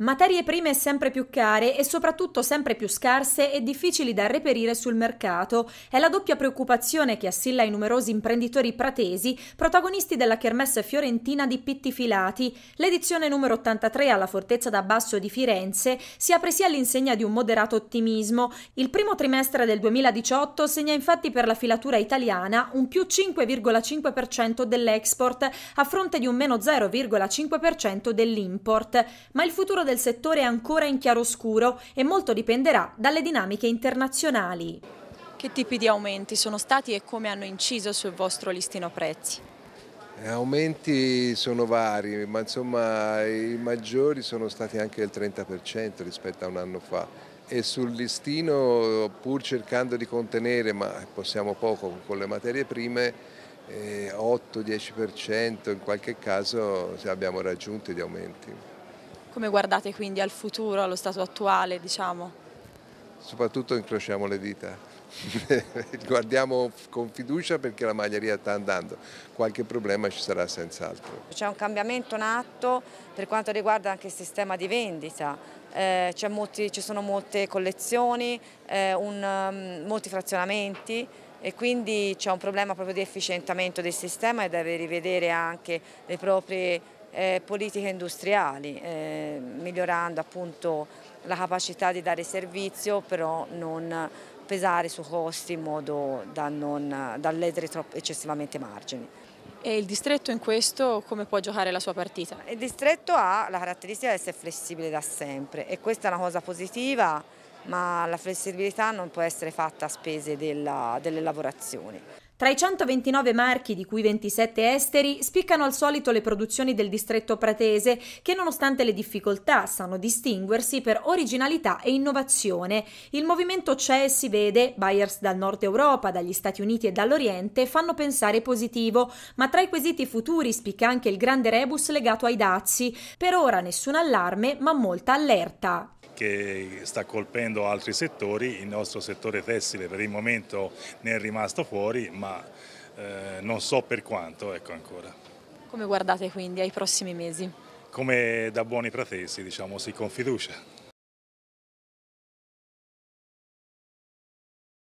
Materie prime sempre più care e soprattutto sempre più scarse e difficili da reperire sul mercato è la doppia preoccupazione che assilla i numerosi imprenditori pratesi, protagonisti della Kermesse fiorentina di Pitti Filati. L'edizione numero 83 alla Fortezza d'Abbasso di Firenze si apre sia all'insegna di un moderato ottimismo. Il primo trimestre del 2018 segna infatti per la filatura italiana un più 5,5% dell'export a fronte di un meno 0,5% dell'import, ma il futuro del settore è ancora in chiaroscuro e molto dipenderà dalle dinamiche internazionali. Che tipi di aumenti sono stati e come hanno inciso sul vostro listino prezzi? Eh, aumenti sono vari, ma insomma i maggiori sono stati anche del 30% rispetto a un anno fa e sul listino pur cercando di contenere, ma possiamo poco con le materie prime, 8-10% eh, in qualche caso abbiamo raggiunto gli aumenti. Come guardate quindi al futuro, allo stato attuale, diciamo? Soprattutto incrociamo le dita, guardiamo con fiducia perché la maglieria sta andando, qualche problema ci sarà senz'altro. C'è un cambiamento in atto per quanto riguarda anche il sistema di vendita, eh, molti, ci sono molte collezioni, eh, un, um, molti frazionamenti, e quindi c'è un problema proprio di efficientamento del sistema e deve rivedere anche le proprie eh, politiche industriali, eh, migliorando appunto la capacità di dare servizio, però non pesare su costi in modo da, non, da ledere troppo, eccessivamente i margini. E il distretto in questo come può giocare la sua partita? Il distretto ha la caratteristica di essere flessibile da sempre e questa è una cosa positiva, ma la flessibilità non può essere fatta a spese della, delle lavorazioni. Tra i 129 marchi, di cui 27 esteri, spiccano al solito le produzioni del distretto pratese, che nonostante le difficoltà sanno distinguersi per originalità e innovazione. Il movimento c'è e si vede, buyers dal nord Europa, dagli Stati Uniti e dall'Oriente fanno pensare positivo, ma tra i quesiti futuri spicca anche il grande rebus legato ai dazi. Per ora nessun allarme, ma molta allerta che sta colpendo altri settori, il nostro settore tessile per il momento ne è rimasto fuori, ma ma eh, non so per quanto ecco ancora. Come guardate quindi ai prossimi mesi? Come da buoni pratesi, diciamo, sì, con fiducia.